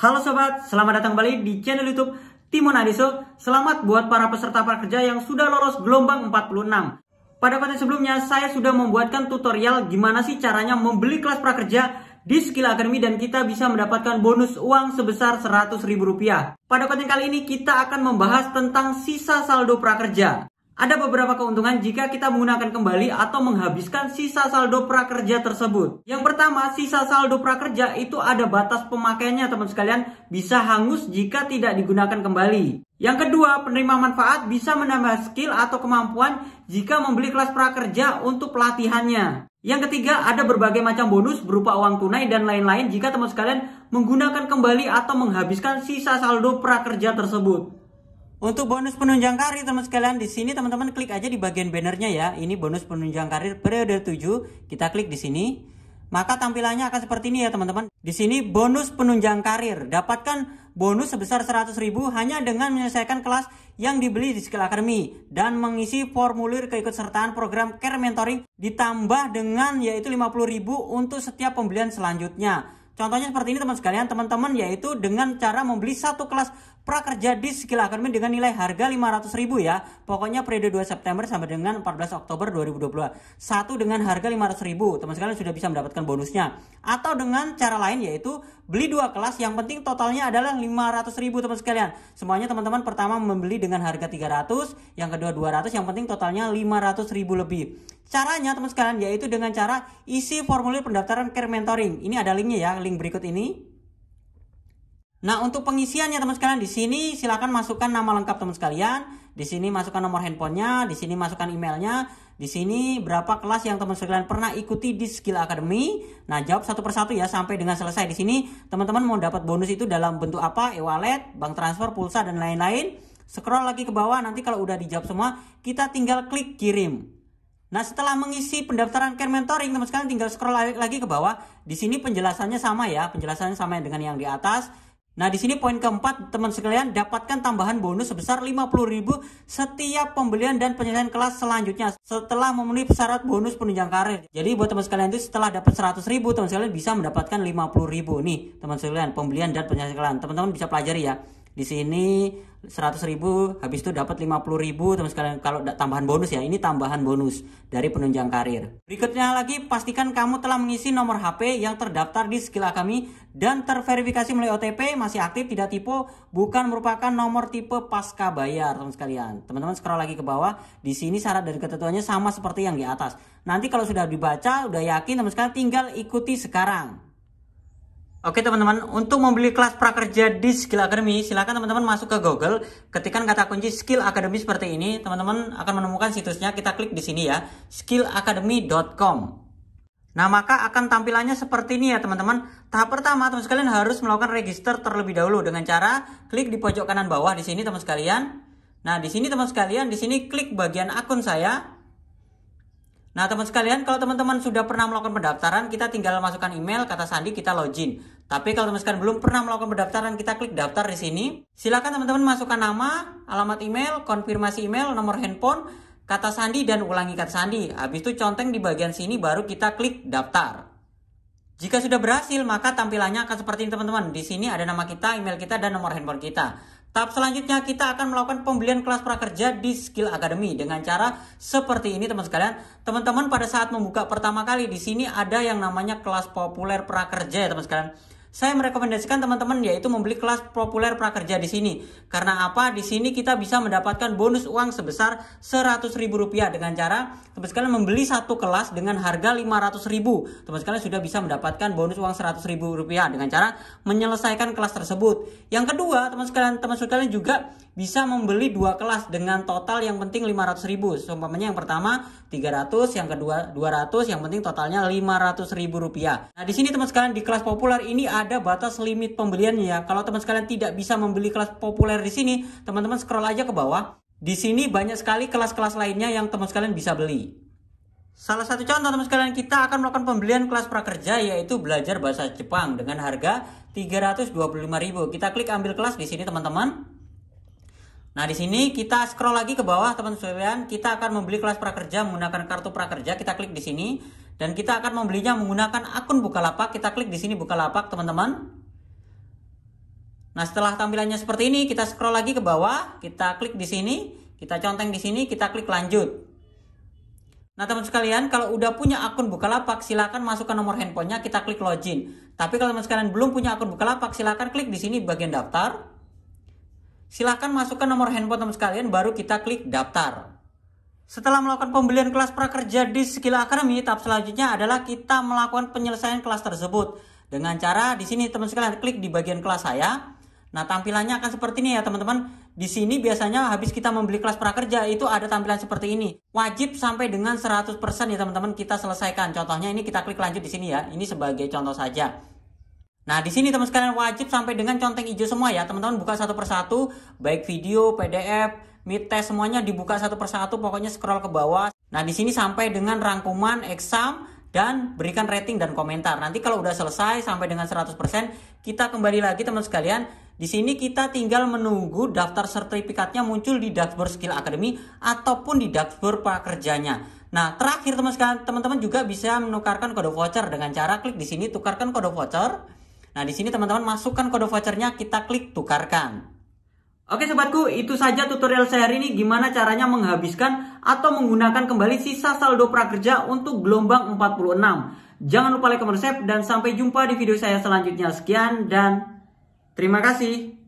Halo sobat, selamat datang kembali di channel YouTube Timon Adiso. Selamat buat para peserta prakerja yang sudah lolos gelombang 46. Pada konten sebelumnya, saya sudah membuatkan tutorial gimana sih caranya membeli kelas prakerja di Skill Academy dan kita bisa mendapatkan bonus uang sebesar Rp100.000. Pada konten kali ini, kita akan membahas tentang sisa saldo prakerja. Ada beberapa keuntungan jika kita menggunakan kembali atau menghabiskan sisa saldo prakerja tersebut. Yang pertama, sisa saldo prakerja itu ada batas pemakaiannya teman sekalian, bisa hangus jika tidak digunakan kembali. Yang kedua, penerima manfaat bisa menambah skill atau kemampuan jika membeli kelas prakerja untuk pelatihannya. Yang ketiga, ada berbagai macam bonus berupa uang tunai dan lain-lain jika teman sekalian menggunakan kembali atau menghabiskan sisa saldo prakerja tersebut. Untuk bonus penunjang karir teman sekalian di sini teman-teman klik aja di bagian bannernya ya. Ini bonus penunjang karir periode 7. Kita klik di sini. Maka tampilannya akan seperti ini ya teman-teman. Di sini bonus penunjang karir. Dapatkan bonus sebesar 100.000 hanya dengan menyelesaikan kelas yang dibeli di Skill Academy dan mengisi formulir keikutsertaan program Care Mentoring ditambah dengan yaitu 50.000 untuk setiap pembelian selanjutnya. Contohnya seperti ini teman sekalian, teman-teman yaitu dengan cara membeli satu kelas prakerja di Skill Academy dengan nilai harga ribu ya. Pokoknya periode 2 September sampai dengan 14 Oktober 2022. Satu dengan harga ribu teman sekalian sudah bisa mendapatkan bonusnya. Atau dengan cara lain yaitu beli dua kelas yang penting totalnya adalah ribu teman sekalian. Semuanya teman-teman pertama membeli dengan harga 300, yang kedua 200, yang penting totalnya ribu lebih. Caranya teman sekalian yaitu dengan cara isi formulir pendaftaran care mentoring. Ini ada linknya ya, link berikut ini. Nah untuk pengisiannya teman sekalian di sini silahkan masukkan nama lengkap teman sekalian. Di sini masukkan nomor handphonenya, di sini masukkan emailnya, di sini berapa kelas yang teman sekalian pernah ikuti di Skill Academy. Nah jawab satu persatu ya sampai dengan selesai di sini. Teman-teman mau dapat bonus itu dalam bentuk apa? E-wallet, bank transfer, pulsa dan lain-lain. Scroll lagi ke bawah nanti kalau udah dijawab semua kita tinggal klik kirim. Nah, setelah mengisi pendaftaran care mentoring, teman teman sekalian tinggal scroll lagi ke bawah. Di sini penjelasannya sama ya, penjelasannya sama dengan yang di atas. Nah, di sini poin keempat, teman sekalian dapatkan tambahan bonus sebesar 50.000 setiap pembelian dan penyelesaian kelas selanjutnya setelah memenuhi syarat bonus penunjang karir. Jadi buat teman sekalian itu setelah dapat 100.000, teman sekalian bisa mendapatkan 50.000 nih, teman sekalian pembelian dan penyelesaian kelas. Teman-teman bisa pelajari ya di sini 100.000 habis itu dapat 50.000 ribu teman sekalian kalau tambahan bonus ya ini tambahan bonus dari penunjang karir berikutnya lagi pastikan kamu telah mengisi nomor HP yang terdaftar di skill kami dan terverifikasi melalui OTP masih aktif tidak tipu bukan merupakan nomor tipe pasca bayar teman sekalian teman-teman scroll lagi ke bawah di sini syarat dari ketentuannya sama seperti yang di atas nanti kalau sudah dibaca udah yakin teman sekalian tinggal ikuti sekarang Oke teman-teman, untuk membeli kelas prakerja di Skill Academy, silakan teman-teman masuk ke Google, ketikkan kata kunci Skill Academy seperti ini, teman-teman akan menemukan situsnya, kita klik di sini ya, skillacademy.com. Nah, maka akan tampilannya seperti ini ya teman-teman. Tahap pertama, teman sekalian harus melakukan register terlebih dahulu dengan cara klik di pojok kanan bawah di sini teman sekalian. Nah, di sini teman sekalian, di sini klik bagian akun saya. Nah, teman sekalian, kalau teman-teman sudah pernah melakukan pendaftaran, kita tinggal masukkan email, kata sandi, kita login. Tapi kalau teman-teman belum pernah melakukan pendaftaran, kita klik daftar di sini. Silakan teman-teman masukkan nama, alamat email, konfirmasi email, nomor handphone, kata sandi, dan ulangi kata sandi. Habis itu conteng di bagian sini, baru kita klik daftar. Jika sudah berhasil, maka tampilannya akan seperti ini teman-teman. Di sini ada nama kita, email kita, dan nomor handphone kita. Tahap selanjutnya kita akan melakukan pembelian kelas prakerja di Skill Academy dengan cara seperti ini teman sekalian. Teman-teman pada saat membuka pertama kali di sini ada yang namanya kelas populer prakerja ya teman sekalian saya merekomendasikan teman-teman yaitu membeli kelas populer prakerja di sini. Karena apa? Di sini kita bisa mendapatkan bonus uang sebesar Rp100.000 dengan cara teman sekalian membeli satu kelas dengan harga Rp500.000. Teman sekalian sudah bisa mendapatkan bonus uang Rp100.000 dengan cara menyelesaikan kelas tersebut. Yang kedua, teman sekalian, teman sekalian juga bisa membeli dua kelas dengan total yang penting 500.000. Seumpamanya yang pertama 300, yang kedua 200, yang penting totalnya 500.000 rupiah. Nah, di sini teman sekalian di kelas populer ini ada batas limit pembeliannya ya. Kalau teman sekalian tidak bisa membeli kelas populer di sini, teman-teman scroll aja ke bawah. Di sini banyak sekali kelas-kelas lainnya yang teman sekalian bisa beli. Salah satu contoh teman sekalian kita akan melakukan pembelian kelas prakerja yaitu belajar bahasa Jepang dengan harga 325.000. Kita klik ambil kelas di sini teman-teman. Nah, di sini kita scroll lagi ke bawah teman-teman sekalian, kita akan membeli kelas prakerja menggunakan kartu prakerja. Kita klik di sini dan kita akan membelinya menggunakan akun Bukalapak. Kita klik di sini Bukalapak, teman-teman. Nah, setelah tampilannya seperti ini, kita scroll lagi ke bawah, kita klik di sini, kita conteng di sini, kita klik lanjut. Nah, teman sekalian, kalau udah punya akun Bukalapak, silakan masukkan nomor handphonenya, kita klik login. Tapi kalau teman sekalian belum punya akun Bukalapak, silakan klik di sini bagian daftar. Silakan masukkan nomor handphone teman sekalian, baru kita klik daftar. Setelah melakukan pembelian kelas prakerja di Skill Academy, tahap selanjutnya adalah kita melakukan penyelesaian kelas tersebut. Dengan cara di sini teman sekalian klik di bagian kelas saya. Nah, tampilannya akan seperti ini ya, teman-teman. Di sini biasanya habis kita membeli kelas prakerja itu ada tampilan seperti ini. Wajib sampai dengan 100% ya, teman-teman, kita selesaikan. Contohnya ini kita klik lanjut di sini ya. Ini sebagai contoh saja. Nah, di sini teman sekalian wajib sampai dengan conteng hijau semua ya. Teman-teman buka satu persatu, baik video, PDF, mid test semuanya dibuka satu persatu pokoknya scroll ke bawah. Nah, di sini sampai dengan rangkuman exam dan berikan rating dan komentar. Nanti kalau udah selesai sampai dengan 100%, kita kembali lagi teman sekalian. Di sini kita tinggal menunggu daftar sertifikatnya muncul di dashboard Skill Academy ataupun di dashboard pekerjanya. Nah, terakhir teman sekalian, teman-teman juga bisa menukarkan kode voucher dengan cara klik di sini tukarkan kode voucher. Nah, di sini teman-teman masukkan kode vouchernya, kita klik tukarkan. Oke sobatku, itu saja tutorial saya hari ini gimana caranya menghabiskan atau menggunakan kembali sisa saldo prakerja untuk gelombang 46. Jangan lupa like, komen, share, dan sampai jumpa di video saya selanjutnya. Sekian dan terima kasih.